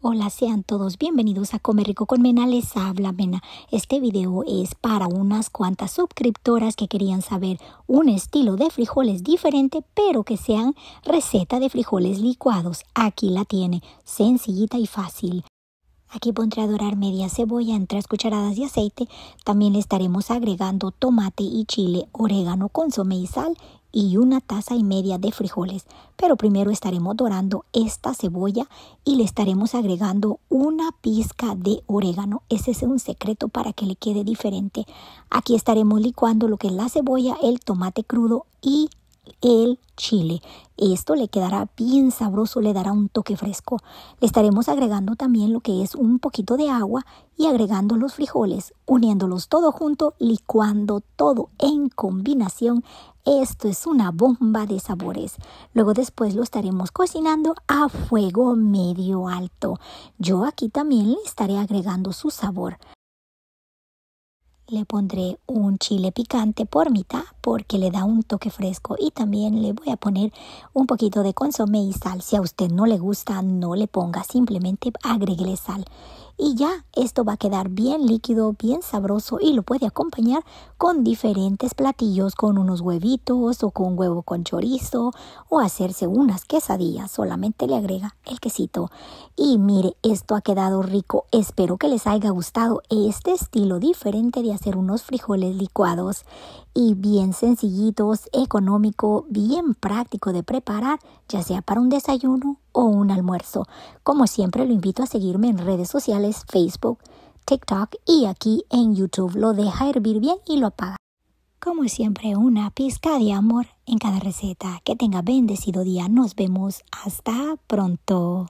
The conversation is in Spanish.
Hola, sean todos bienvenidos a Comer Rico con Mena, les habla Mena. Este video es para unas cuantas suscriptoras que querían saber un estilo de frijoles diferente, pero que sean receta de frijoles licuados. Aquí la tiene, sencillita y fácil. Aquí pondré a dorar media cebolla en tres cucharadas de aceite. También le estaremos agregando tomate y chile, orégano, consomé y sal y una taza y media de frijoles, pero primero estaremos dorando esta cebolla y le estaremos agregando una pizca de orégano. Ese es un secreto para que le quede diferente. Aquí estaremos licuando lo que es la cebolla, el tomate crudo y el chile. Esto le quedará bien sabroso, le dará un toque fresco. Le estaremos agregando también lo que es un poquito de agua y agregando los frijoles, uniéndolos todo junto, licuando todo en combinación. Esto es una bomba de sabores. Luego después lo estaremos cocinando a fuego medio alto. Yo aquí también le estaré agregando su sabor. Le pondré un chile picante por mitad porque le da un toque fresco y también le voy a poner un poquito de consomé y sal. Si a usted no le gusta, no le ponga, simplemente agréguele sal y ya esto va a quedar bien líquido, bien sabroso y lo puede acompañar con diferentes platillos, con unos huevitos o con huevo con chorizo o hacerse unas quesadillas, solamente le agrega el quesito. Y mire, esto ha quedado rico, espero que les haya gustado este estilo diferente de hacer unos frijoles licuados y bien sencillitos, económico, bien práctico de preparar, ya sea para un desayuno o un almuerzo. Como siempre, lo invito a seguirme en redes sociales, Facebook, TikTok y aquí en YouTube. Lo deja hervir bien y lo apaga. Como siempre, una pizca de amor en cada receta. Que tenga bendecido día. Nos vemos. Hasta pronto.